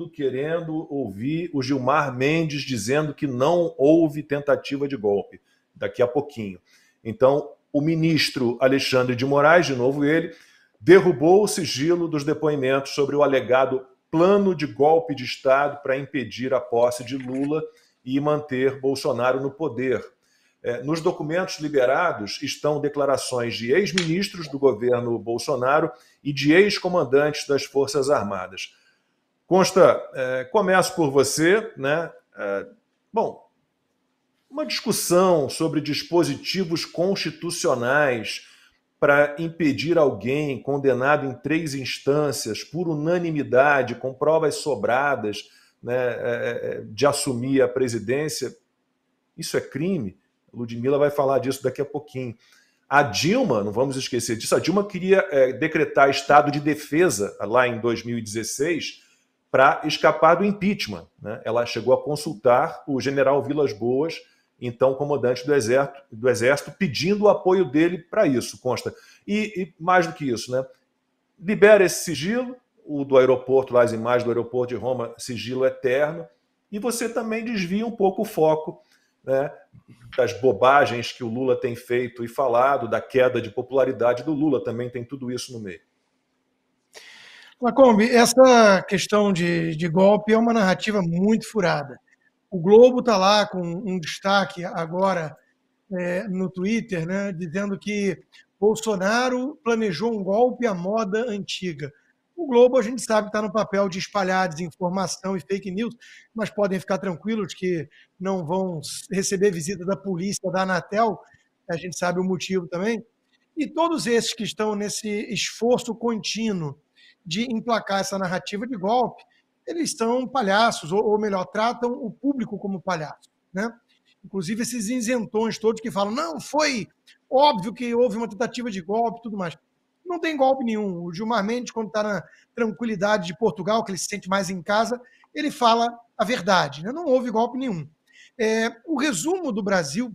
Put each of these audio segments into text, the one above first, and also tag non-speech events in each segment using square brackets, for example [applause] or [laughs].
mundo querendo ouvir o Gilmar Mendes dizendo que não houve tentativa de golpe, daqui a pouquinho. Então, o ministro Alexandre de Moraes, de novo ele, derrubou o sigilo dos depoimentos sobre o alegado plano de golpe de Estado para impedir a posse de Lula e manter Bolsonaro no poder. É, nos documentos liberados estão declarações de ex-ministros do governo Bolsonaro e de ex-comandantes das Forças Armadas. Consta, é, começo por você, né? É, bom, uma discussão sobre dispositivos constitucionais para impedir alguém condenado em três instâncias por unanimidade, com provas sobradas, né, é, é, é, de assumir a presidência, isso é crime. Ludmila vai falar disso daqui a pouquinho. A Dilma, não vamos esquecer disso, a Dilma queria decretar estado de defesa lá em 2016 para escapar do impeachment. Né? Ela chegou a consultar o general Vilas Boas, então comandante do Exército, do exército pedindo o apoio dele para isso, consta. E, e, mais do que isso, né? libera esse sigilo, o do aeroporto, lá as imagens do aeroporto de Roma, sigilo eterno, e você também desvia um pouco o foco né, das bobagens que o Lula tem feito e falado, da queda de popularidade do Lula, também tem tudo isso no meio. Lacombe, essa questão de, de golpe é uma narrativa muito furada. O Globo está lá com um destaque agora é, no Twitter, né, dizendo que Bolsonaro planejou um golpe à moda antiga. O Globo, a gente sabe, está no papel de espalhar desinformação e fake news, mas podem ficar tranquilos que não vão receber visita da polícia, da Anatel, a gente sabe o motivo também. E todos esses que estão nesse esforço contínuo de emplacar essa narrativa de golpe, eles são palhaços, ou, ou melhor, tratam o público como palhaço. Né? Inclusive esses isentões todos que falam, não, foi óbvio que houve uma tentativa de golpe e tudo mais. Não tem golpe nenhum. O Gilmar Mendes, quando está na tranquilidade de Portugal, que ele se sente mais em casa, ele fala a verdade. Né? Não houve golpe nenhum. É, o resumo do Brasil,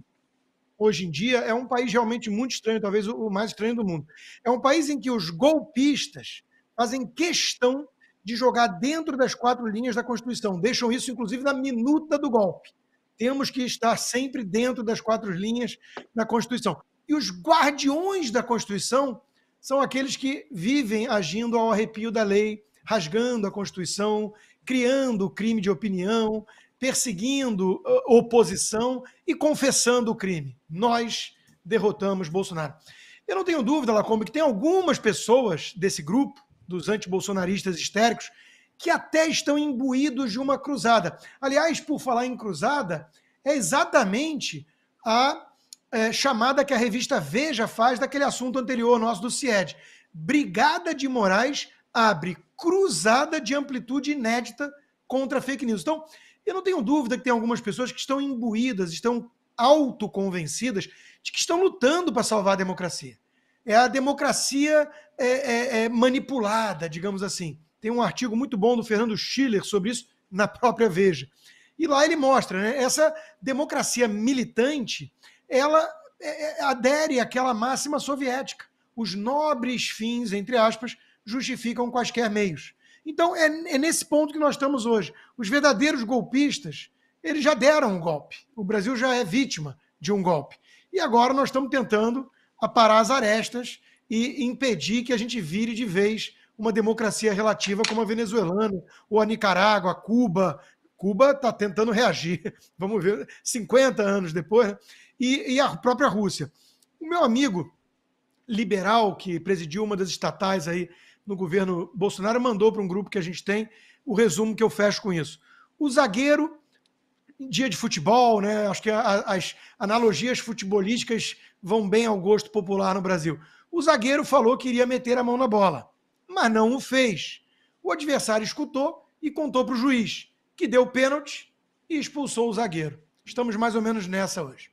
hoje em dia, é um país realmente muito estranho, talvez o mais estranho do mundo. É um país em que os golpistas fazem questão de jogar dentro das quatro linhas da Constituição. Deixam isso, inclusive, na minuta do golpe. Temos que estar sempre dentro das quatro linhas da Constituição. E os guardiões da Constituição são aqueles que vivem agindo ao arrepio da lei, rasgando a Constituição, criando crime de opinião, perseguindo ah, oposição e confessando o crime. Nós derrotamos Bolsonaro. Eu não tenho dúvida, Lacombe, que tem algumas pessoas desse grupo dos antibolsonaristas histéricos, que até estão imbuídos de uma cruzada. Aliás, por falar em cruzada, é exatamente a é, chamada que a revista Veja faz daquele assunto anterior nosso do CIED. Brigada de Moraes abre cruzada de amplitude inédita contra fake news. Então, eu não tenho dúvida que tem algumas pessoas que estão imbuídas, estão autoconvencidas de que estão lutando para salvar a democracia. É a democracia é, é, é manipulada, digamos assim. Tem um artigo muito bom do Fernando Schiller sobre isso na própria Veja. E lá ele mostra, né? Essa democracia militante, ela é, é, adere àquela máxima soviética. Os nobres fins, entre aspas, justificam quaisquer meios. Então é, é nesse ponto que nós estamos hoje. Os verdadeiros golpistas, eles já deram um golpe. O Brasil já é vítima de um golpe. E agora nós estamos tentando aparar as arestas e impedir que a gente vire de vez uma democracia relativa como a venezuelana, ou a Nicarágua, a Cuba. Cuba está tentando reagir, [laughs] vamos ver, 50 anos depois, né? e, e a própria Rússia. O meu amigo liberal, que presidiu uma das estatais aí no governo Bolsonaro, mandou para um grupo que a gente tem o resumo que eu fecho com isso. O zagueiro, dia de futebol, né? Acho que a, as analogias futebolísticas vão bem ao gosto popular no Brasil. O zagueiro falou que iria meter a mão na bola, mas não o fez. O adversário escutou e contou para o juiz, que deu pênalti e expulsou o zagueiro. Estamos mais ou menos nessa hoje.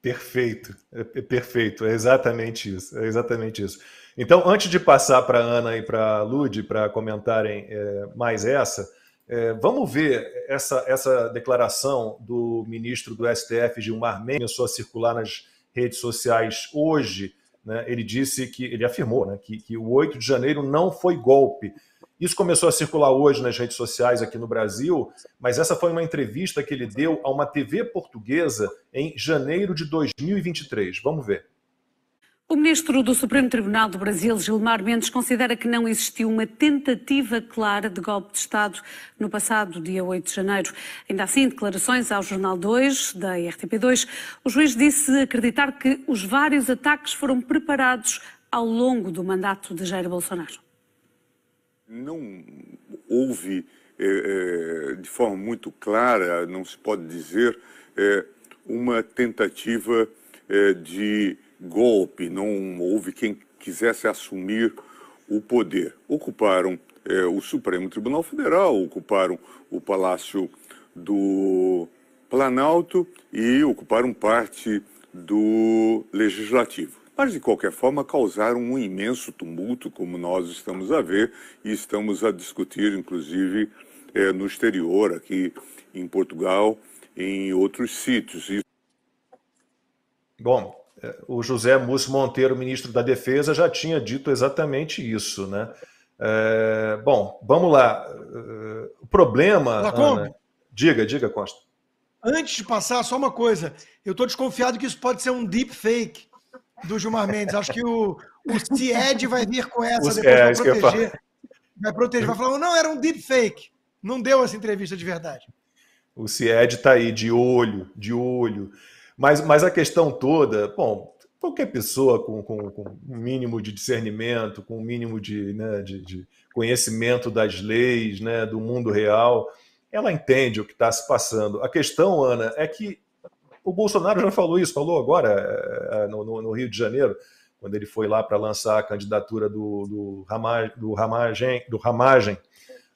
Perfeito, é, é perfeito, é exatamente isso, é exatamente isso. Então, antes de passar para a Ana e para a Lud para comentarem é, mais essa, é, vamos ver essa, essa declaração do ministro do STF, Gilmar Mendes, começou a circular nas redes sociais hoje, né, ele disse que, ele afirmou né, que, que o 8 de janeiro não foi golpe. Isso começou a circular hoje nas redes sociais aqui no Brasil, mas essa foi uma entrevista que ele deu a uma TV portuguesa em janeiro de 2023. Vamos ver. O ministro do Supremo Tribunal do Brasil, Gilmar Mendes, considera que não existiu uma tentativa clara de golpe de Estado no passado dia 8 de janeiro. Ainda assim, em declarações ao Jornal 2 da RTP2, o juiz disse acreditar que os vários ataques foram preparados ao longo do mandato de Jair Bolsonaro. Não houve é, é, de forma muito clara, não se pode dizer, é, uma tentativa de golpe, não houve quem quisesse assumir o poder. Ocuparam é, o Supremo Tribunal Federal, ocuparam o Palácio do Planalto e ocuparam parte do Legislativo. Mas, de qualquer forma, causaram um imenso tumulto, como nós estamos a ver e estamos a discutir, inclusive, é, no exterior, aqui em Portugal, em outros sítios. Bom, o José Múcio Monteiro, ministro da Defesa, já tinha dito exatamente isso, né? É, bom, vamos lá. O problema. Ana, diga, diga, Costa. Antes de passar, só uma coisa. Eu estou desconfiado que isso pode ser um deep fake do Gilmar Mendes. Acho que o, o CIED vai vir com essa depois é, vai proteger. Vai proteger, vai falar, oh, não, era um deep fake. Não deu essa entrevista de verdade. O CIED está aí, de olho, de olho. Mas, mas a questão toda, bom, qualquer pessoa com, com, com um mínimo de discernimento, com um mínimo de, né, de, de conhecimento das leis, né, do mundo real, ela entende o que está se passando. A questão, Ana, é que o Bolsonaro já falou isso, falou agora eh, eh, no, no, no Rio de Janeiro, quando ele foi lá para lançar a candidatura do, do, Ramagem, do Ramagem, do Ramagem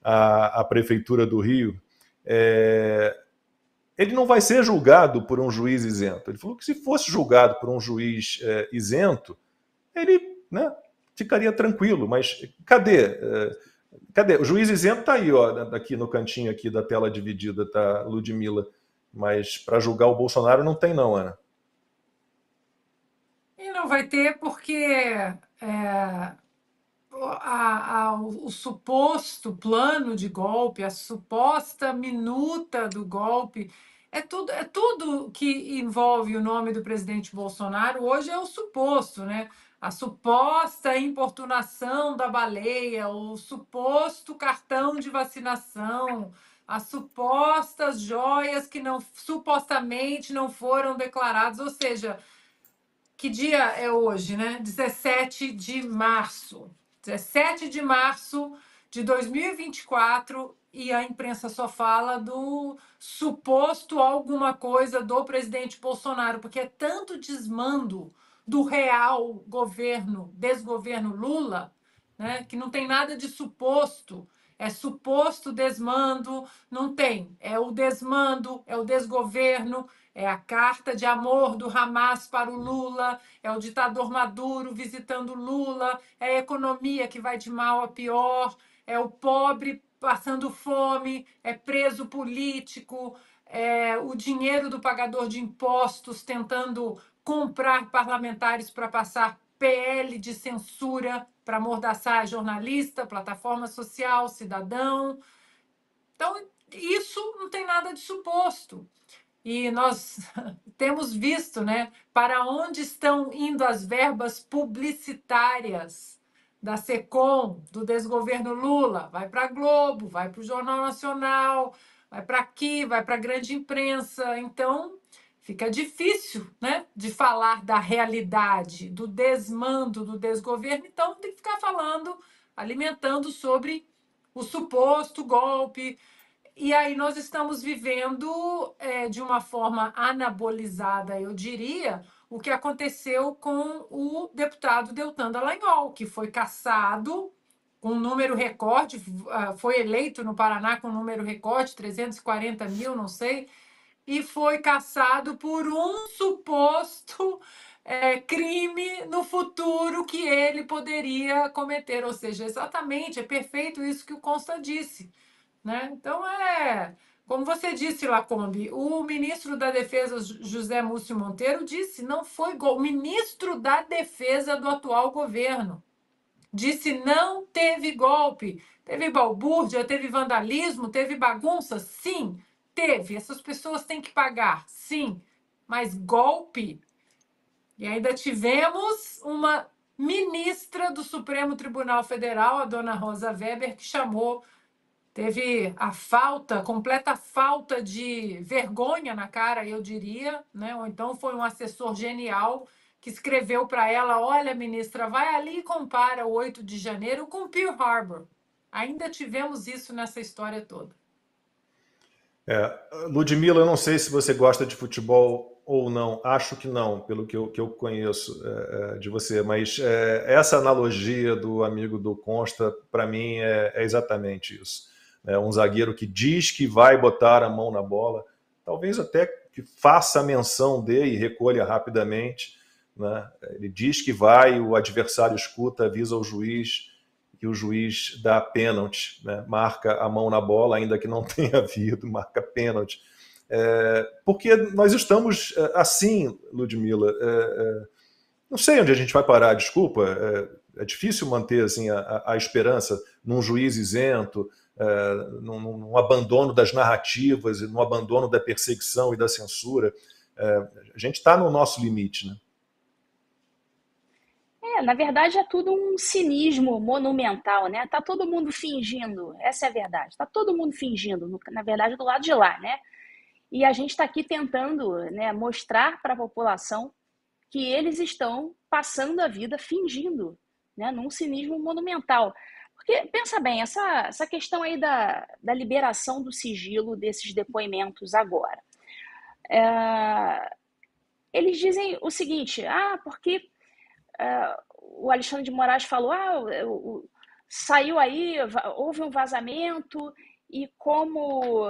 à, à Prefeitura do Rio. É, ele não vai ser julgado por um juiz isento. Ele falou que se fosse julgado por um juiz é, isento, ele né, ficaria tranquilo. Mas cadê? É, cadê? O juiz isento está aí, ó, né, aqui no cantinho aqui da tela dividida, tá, Ludmilla. Mas para julgar o Bolsonaro não tem, não, Ana. E não vai ter porque é, a, a, o, o suposto plano de golpe, a suposta minuta do golpe, é tudo, é tudo que envolve o nome do presidente Bolsonaro hoje é o suposto, né? A suposta importunação da baleia, o suposto cartão de vacinação, as supostas joias que não supostamente não foram declaradas, ou seja, que dia é hoje, né? 17 de março. 17 de março de 2024 e a imprensa só fala do suposto alguma coisa do presidente Bolsonaro, porque é tanto desmando do real governo, desgoverno Lula, né, que não tem nada de suposto. É suposto desmando, não tem. É o desmando, é o desgoverno, é a carta de amor do Hamas para o Lula, é o ditador Maduro visitando Lula, é a economia que vai de mal a pior, é o pobre passando fome, é preso político, é o dinheiro do pagador de impostos tentando comprar parlamentares para passar PL de censura para mordaçar jornalista, plataforma social, cidadão. Então, isso não tem nada de suposto e nós [laughs] temos visto, né, para onde estão indo as verbas publicitárias da Secom, do desgoverno Lula, vai para a Globo, vai para o Jornal Nacional, vai para aqui, vai para a grande imprensa. Então, fica difícil, né, de falar da realidade, do desmando, do desgoverno. Então, tem que ficar falando, alimentando sobre o suposto golpe, e aí nós estamos vivendo é, de uma forma anabolizada, eu diria, o que aconteceu com o deputado Deltan Dallagnol, que foi caçado com um número recorde, ah, foi eleito no Paraná com um número recorde, 340 mil, não sei, e foi caçado por um suposto é, crime no futuro que ele poderia cometer. Ou seja, exatamente, é perfeito isso que o Consta disse. Né? Então, é. Como você disse, Lacombe, o ministro da Defesa, José Múcio Monteiro, disse: não foi gol. O ministro da Defesa do atual governo disse: não teve golpe. Teve balbúrdia, teve vandalismo, teve bagunça? Sim, teve. Essas pessoas têm que pagar, sim. Mas golpe. E ainda tivemos uma ministra do Supremo Tribunal Federal, a dona Rosa Weber, que chamou teve a falta, completa falta de vergonha na cara, eu diria, né? ou então foi um assessor genial que escreveu para ela: Olha, ministra, vai ali e compara o 8 de janeiro com Pearl Harbor. Ainda tivemos isso nessa história toda. É, Ludmila, eu não sei se você gosta de futebol ou não, acho que não, pelo que eu, que eu conheço é, é de você, mas é, essa analogia do amigo do Consta, para mim, é, é exatamente isso é um zagueiro que diz que vai botar a mão na bola, talvez até que faça a menção dele e recolha rapidamente. Né? Ele diz que vai, o adversário escuta, avisa o juiz e o juiz dá pênalti, né? marca a mão na bola, ainda que não [laughs] tenha havido, marca pênalti. É, porque nós estamos é, assim, Ludmila. É, é, não sei onde a gente vai parar, desculpa. É, é difícil manter assim, a, a, esperança num juiz isento, uh, num, num, abandono das narrativas, num abandono da perseguição e da censura. Uh, a gente está no nosso limite, né? É, na verdade é tudo um cinismo monumental, né? Tá todo mundo fingindo, essa é a verdade. Tá todo mundo fingindo, na verdade do lado de lá, né? E a gente está aqui tentando né, mostrar para a população que eles estão passando a vida fingindo, né, num cinismo monumental. Porque, pensa bem, essa, essa questão aí da, da liberação do sigilo desses depoimentos agora. É, eles dizem o seguinte: ah, porque é, o Alexandre de Moraes falou, ah, o, o, saiu aí, houve um vazamento, e como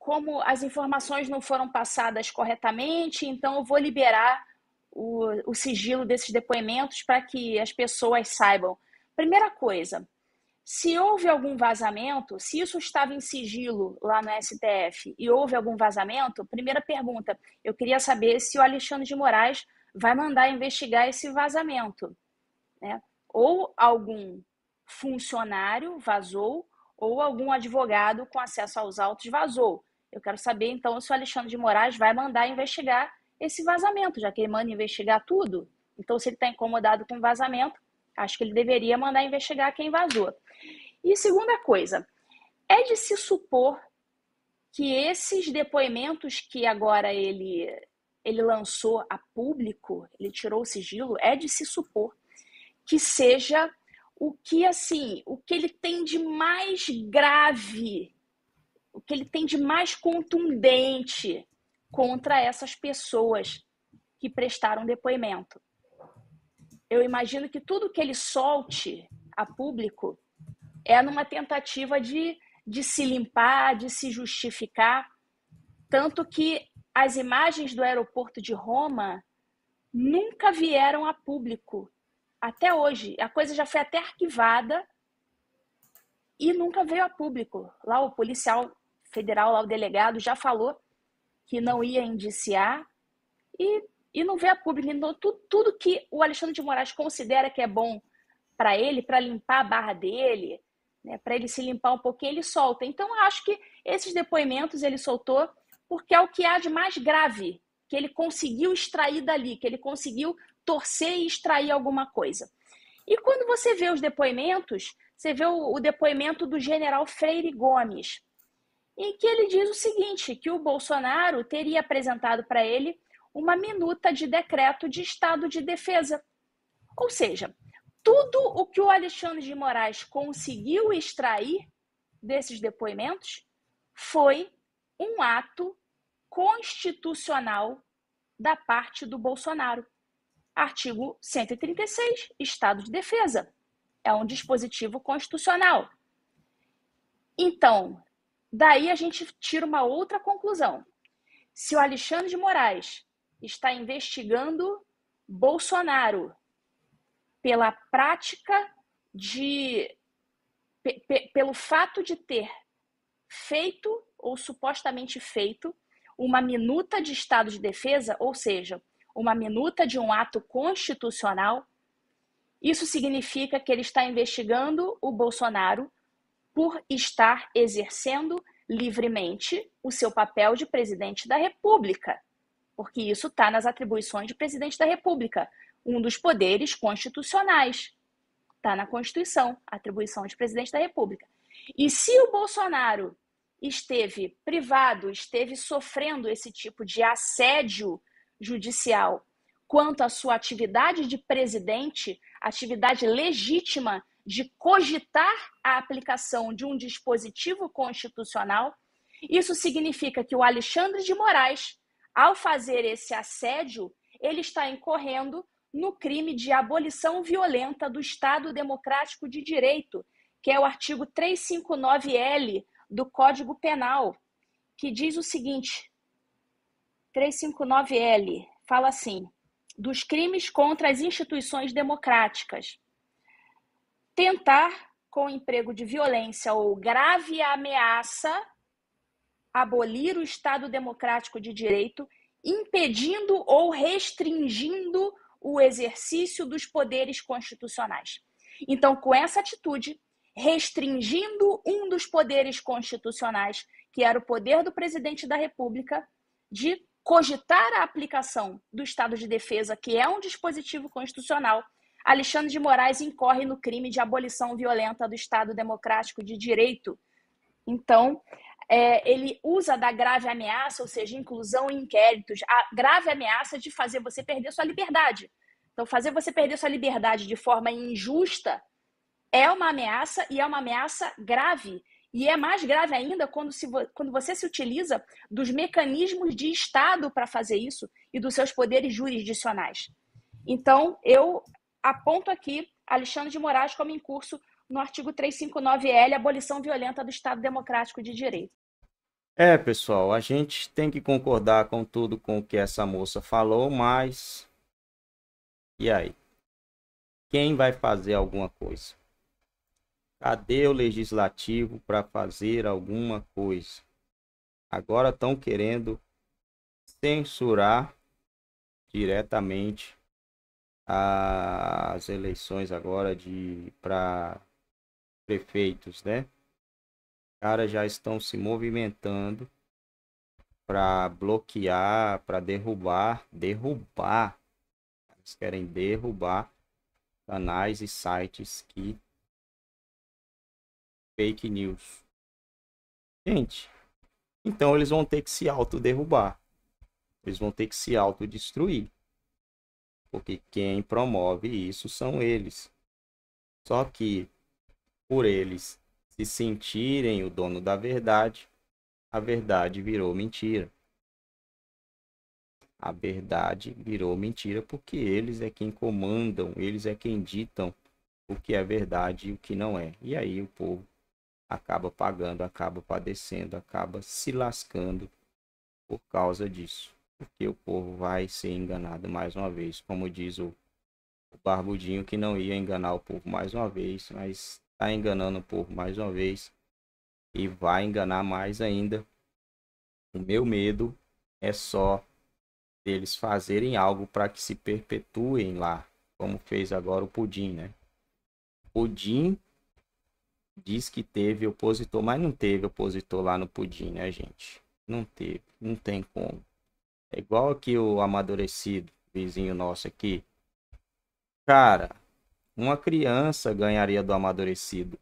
como as informações não foram passadas corretamente, então eu vou liberar o, o sigilo desses depoimentos para que as pessoas saibam. Primeira coisa, se houve algum vazamento, se isso estava em sigilo lá no STF e houve algum vazamento, primeira pergunta, eu queria saber se o Alexandre de Moraes vai mandar investigar esse vazamento. Né? Ou algum funcionário vazou, ou algum advogado com acesso aos autos vazou. Eu quero saber, então, se o Alexandre de Moraes vai mandar investigar esse vazamento, já que ele manda investigar tudo. Então, se ele está incomodado com o vazamento, Acho que ele deveria mandar investigar quem vazou. E segunda coisa, é de se supor que esses depoimentos que agora ele ele lançou a público, ele tirou o sigilo, é de se supor que seja o que assim, o que ele tem de mais grave, o que ele tem de mais contundente contra essas pessoas que prestaram depoimento eu imagino que tudo que ele solte a público é numa tentativa de, de se limpar, de se justificar. Tanto que as imagens do aeroporto de Roma nunca vieram a público até hoje. A coisa já foi até arquivada e nunca veio a público. Lá o policial federal, lá o delegado já falou que não ia indiciar e e não vê a pública. Né? Então, tudo, tudo que o Alexandre de Moraes considera que é bom para ele, para limpar a barra dele, né, para ele se limpar um pouquinho, ele solta. Então, acho que esses depoimentos ele soltou porque é o que há de mais grave que ele conseguiu extrair dali, que ele conseguiu torcer e extrair alguma coisa. E quando você vê os depoimentos, você vê o, o depoimento do general Freire Gomes, em que ele diz o seguinte: que o Bolsonaro teria apresentado para ele uma minuta de decreto de estado de defesa. Ou seja, tudo o que o Alexandre de Moraes conseguiu extrair desses depoimentos foi um ato constitucional da parte do Bolsonaro. Artigo 136, Estado de Defesa. É um dispositivo constitucional. Então, daí a gente tira uma outra conclusão. Se o Alexandre de Moraes está investigando Bolsonaro pela prática de. pelo fato de ter feito ou supostamente feito uma minuta de estado de defesa, ou seja, uma minuta de um ato constitucional, isso significa que ele está investigando o Bolsonaro por estar exercendo livremente o seu papel de presidente da República porque isso está nas atribuições do presidente da República, um dos poderes constitucionais. Está na Constituição, atribuição de presidente da República. E se o Bolsonaro esteve privado, esteve sofrendo esse tipo de assédio judicial quanto à sua atividade de presidente, atividade legítima de cogitar a aplicação de um dispositivo constitucional, isso significa que o Alexandre de Moraes ao fazer esse assédio, ele está incorrendo no crime de abolição violenta do Estado Democrático de Direito, que é o artigo 359L do Código Penal, que diz o seguinte: 359L fala assim: dos crimes contra as instituições democráticas. Tentar, com emprego de violência ou grave ameaça, abolir o Estado democrático de direito, impedindo ou restringindo o exercício dos poderes constitucionais. Então, com essa atitude, restringindo um dos poderes constitucionais, que era o poder do presidente da República de cogitar a aplicação do estado de defesa, que é um dispositivo constitucional, Alexandre de Moraes incorre no crime de abolição violenta do Estado democrático de direito. Então, é, ele usa da grave ameaça, ou seja, inclusão em inquéritos, a grave ameaça de fazer você perder sua liberdade. Então, fazer você perder sua liberdade de forma injusta é uma ameaça e é uma ameaça grave. E é mais grave ainda quando, se, quando você se utiliza dos mecanismos de Estado para fazer isso e dos seus poderes jurisdicionais. Então, eu aponto aqui Alexandre de Moraes como incurso no artigo 359L, abolição violenta do Estado Democrático de Direito. É, pessoal, a gente tem que concordar com tudo com o que essa moça falou, mas e aí? Quem vai fazer alguma coisa? Cadê o legislativo para fazer alguma coisa? Agora estão querendo censurar diretamente as eleições agora de para prefeitos, né? Cara já estão se movimentando para bloquear, para derrubar, derrubar. Eles querem derrubar canais e sites que fake news. Gente, então eles vão ter que se autoderrubar. Eles vão ter que se autodestruir. Porque quem promove isso são eles. Só que por eles se sentirem o dono da verdade, a verdade virou mentira. A verdade virou mentira porque eles é quem comandam, eles é quem ditam o que é verdade e o que não é. E aí o povo acaba pagando, acaba padecendo, acaba se lascando por causa disso. Porque o povo vai ser enganado mais uma vez, como diz o, Barbudinho, que não ia enganar o povo mais uma vez, mas está enganando o povo mais uma vez e vai enganar mais ainda. O meu medo é só deles fazerem algo para que se perpetuem lá, como fez agora o Pudim, né? Pudim diz que teve opositor, mas não teve opositor lá no Pudim, né, gente? Não teve, não tem como. É igual aqui o amadurecido, vizinho nosso aqui. Cara, uma criança ganharia do amadurecido,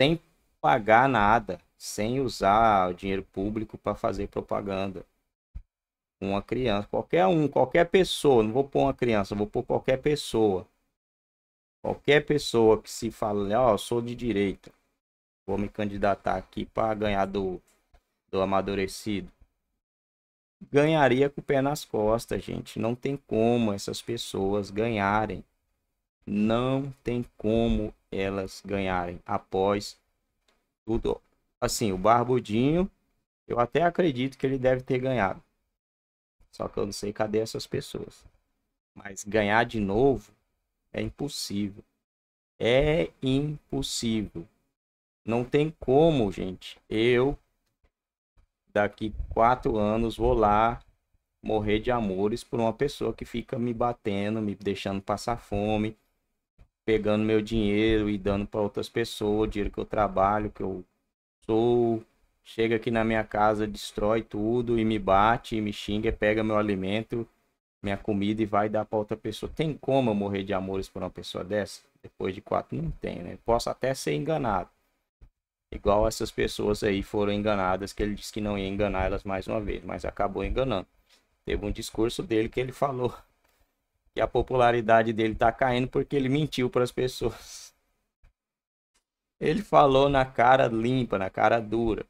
sem pagar nada, sem usar o dinheiro público para fazer propaganda. Uma criança, qualquer um, qualquer pessoa, não vou pôr uma criança, vou pôr qualquer pessoa. Qualquer pessoa que se fala, ó, oh, sou de direita, vou me candidatar aqui para ganhar do, do amadurecido. Ganharia com o pé nas costas, gente. Não tem como essas pessoas ganharem não tem como elas ganharem após tudo. Assim, o Barbudinho, eu até acredito que ele deve ter ganhado. Só que eu não sei cadê essas pessoas. Mas ganhar de novo é impossível. É impossível. Não tem como, gente. Eu, daqui quatro anos, vou lá morrer de amores por uma pessoa que fica me batendo, me deixando passar fome, pegando meu dinheiro e dando para outras pessoas, dinheiro que eu trabalho, que eu sou, chega aqui na minha casa, destrói tudo e me bate, e me xinga, pega meu alimento, minha comida e vai dar para outra pessoa. Tem como eu morrer de amores por uma pessoa dessa? Depois de quatro, não tem, né? Posso até ser enganado. Igual essas pessoas aí foram enganadas, que ele disse que não ia enganar elas mais uma vez, mas acabou enganando. Teve um discurso dele que ele falou que a popularidade dele tá caindo porque ele mentiu para as pessoas. Ele falou na cara limpa, na cara dura.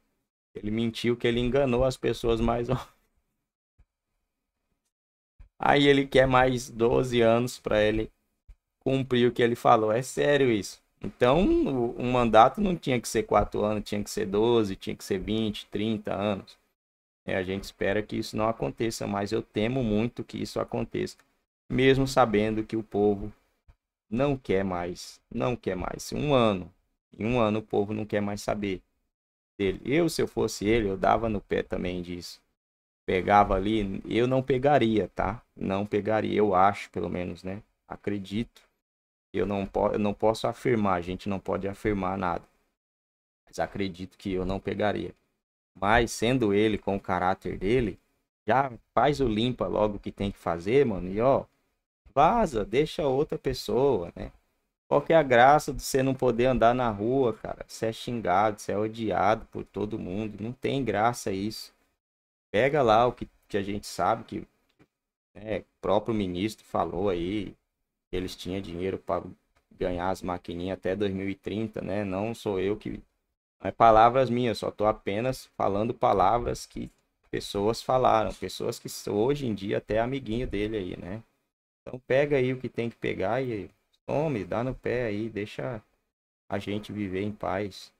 Ele mentiu que ele enganou as pessoas mais Aí ele quer mais 12 anos para ele cumprir o que ele falou. É sério isso. Então, o, o, mandato não tinha que ser 4 anos, tinha que ser 12, tinha que ser 20, 30 anos. É, a gente espera que isso não aconteça, mas eu temo muito que isso aconteça mesmo sabendo que o povo não quer mais, não quer mais. Um ano, em um ano o povo não quer mais saber dele. Eu, se eu fosse ele, eu dava no pé também disso. Pegava ali, eu não pegaria, tá? Não pegaria, eu acho, pelo menos, né? Acredito. Eu não, po eu não posso afirmar, a gente não pode afirmar nada. Mas acredito que eu não pegaria. Mas sendo ele com o caráter dele, já faz o limpa logo que tem que fazer, mano. E ó, Vaza, deixa outra pessoa, né? Qual que é a graça de você não poder andar na rua, cara? Você é xingado, você é odiado por todo mundo. Não tem graça isso. Pega lá o que, que a gente sabe que né, o próprio ministro falou aí. Eles tinham dinheiro para ganhar as maquininhas até 2030, né? Não sou eu que. Não é palavras minhas, só estou apenas falando palavras que pessoas falaram, pessoas que hoje em dia até amiguinho dele aí, né? Então pega aí o que tem que pegar e tome, dá no pé aí, deixa a gente viver em paz.